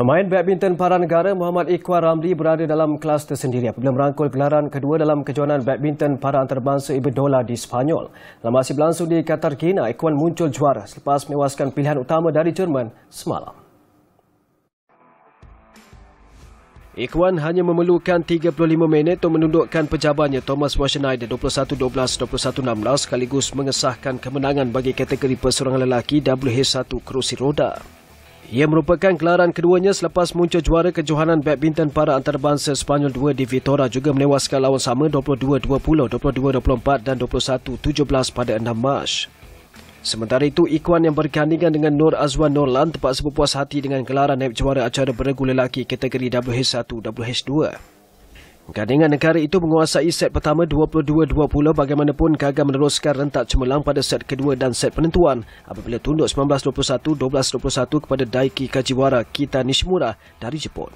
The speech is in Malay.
Pemain badminton para negara Muhammad Iqbal Ramli berada dalam kelas tersendiri apabila merangkul gelaran kedua dalam kejohanan badminton para antarabangsa Iberdola di Sepanyol. Dalam masih berlangsung di Qatar Katarkina, Iqbal muncul juara selepas menewaskan pilihan utama dari Jerman semalam. Ikhwan hanya memerlukan 35 minit untuk menundukkan pejabatnya Thomas Washenide 21-12-21-16 sekaligus mengesahkan kemenangan bagi kategori persorangan lelaki WH1 kerusi roda. Ia merupakan gelaran keduanya selepas muncul juara kejohanan badminton para antarabangsa Spanyol 2 di Vitora juga menewaskan lawan sama 22-20, 22-24 dan 21-17 pada 6 Mac. Sementara itu, Ikhwan yang bergandingan dengan Nur Azwan Nurlan terpaksa berpuas hati dengan gelaran naib juara acara beregu lelaki kategori WH1-WH2. Gandingan negara itu menguasai set pertama 22-20 bagaimanapun gagal meneruskan rentak cemerlang pada set kedua dan set penentuan apabila tunduk 19-21-12-21 kepada Daiki Kajiwara Kita Nishimura dari Jepun.